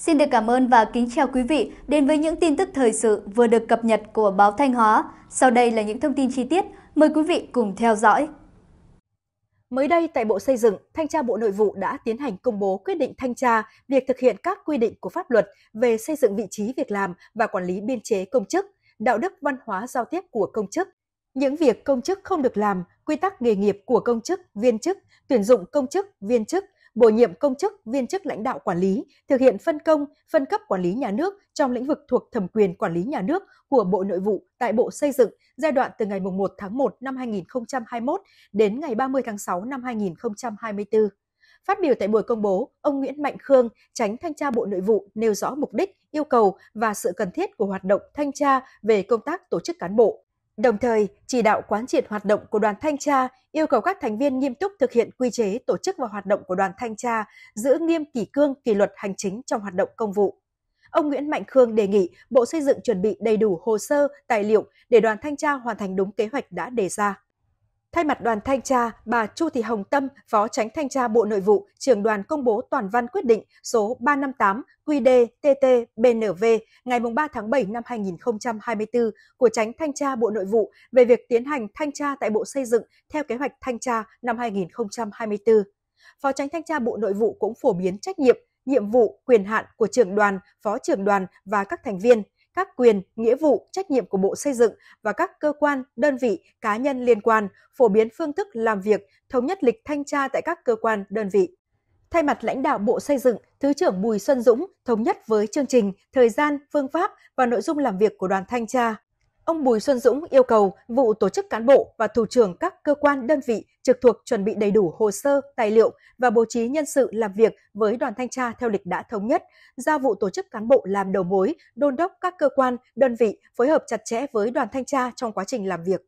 Xin được cảm ơn và kính chào quý vị đến với những tin tức thời sự vừa được cập nhật của báo Thanh Hóa. Sau đây là những thông tin chi tiết, mời quý vị cùng theo dõi. Mới đây tại Bộ Xây dựng, Thanh tra Bộ Nội vụ đã tiến hành công bố quyết định thanh tra việc thực hiện các quy định của pháp luật về xây dựng vị trí việc làm và quản lý biên chế công chức, đạo đức văn hóa giao tiếp của công chức, những việc công chức không được làm, quy tắc nghề nghiệp của công chức, viên chức, tuyển dụng công chức, viên chức – bổ nhiệm công chức, viên chức lãnh đạo quản lý, thực hiện phân công, phân cấp quản lý nhà nước trong lĩnh vực thuộc thẩm quyền quản lý nhà nước của Bộ Nội vụ tại Bộ Xây dựng giai đoạn từ ngày 1 tháng 1 năm 2021 đến ngày 30 tháng 6 năm 2024. Phát biểu tại buổi công bố, ông Nguyễn Mạnh Khương, tránh thanh tra Bộ Nội vụ nêu rõ mục đích, yêu cầu và sự cần thiết của hoạt động thanh tra về công tác tổ chức cán bộ, Đồng thời, chỉ đạo quán triệt hoạt động của đoàn thanh tra, yêu cầu các thành viên nghiêm túc thực hiện quy chế tổ chức và hoạt động của đoàn thanh tra, giữ nghiêm kỷ cương kỷ luật hành chính trong hoạt động công vụ. Ông Nguyễn Mạnh Khương đề nghị Bộ Xây dựng chuẩn bị đầy đủ hồ sơ, tài liệu để đoàn thanh tra hoàn thành đúng kế hoạch đã đề ra. Thay mặt đoàn thanh tra, bà Chu Thị Hồng Tâm, Phó Tránh Thanh tra Bộ Nội vụ, trưởng đoàn công bố toàn văn quyết định số 358 QĐ-TT BNV ngày 3 tháng 7 năm 2024 của Tránh Thanh tra Bộ Nội vụ về việc tiến hành thanh tra tại Bộ Xây dựng theo kế hoạch thanh tra năm 2024. Phó Tránh Thanh tra Bộ Nội vụ cũng phổ biến trách nhiệm, nhiệm vụ, quyền hạn của trưởng đoàn, phó trưởng đoàn và các thành viên – các quyền, nghĩa vụ, trách nhiệm của Bộ Xây dựng và các cơ quan, đơn vị, cá nhân liên quan, phổ biến phương thức làm việc, thống nhất lịch thanh tra tại các cơ quan, đơn vị. Thay mặt lãnh đạo Bộ Xây dựng, Thứ trưởng Bùi Xuân Dũng thống nhất với chương trình, thời gian, phương pháp và nội dung làm việc của đoàn thanh tra. Ông Bùi Xuân Dũng yêu cầu vụ tổ chức cán bộ và thủ trưởng các cơ quan đơn vị trực thuộc chuẩn bị đầy đủ hồ sơ, tài liệu và bố trí nhân sự làm việc với đoàn thanh tra theo lịch đã thống nhất, giao vụ tổ chức cán bộ làm đầu mối, đôn đốc các cơ quan, đơn vị phối hợp chặt chẽ với đoàn thanh tra trong quá trình làm việc.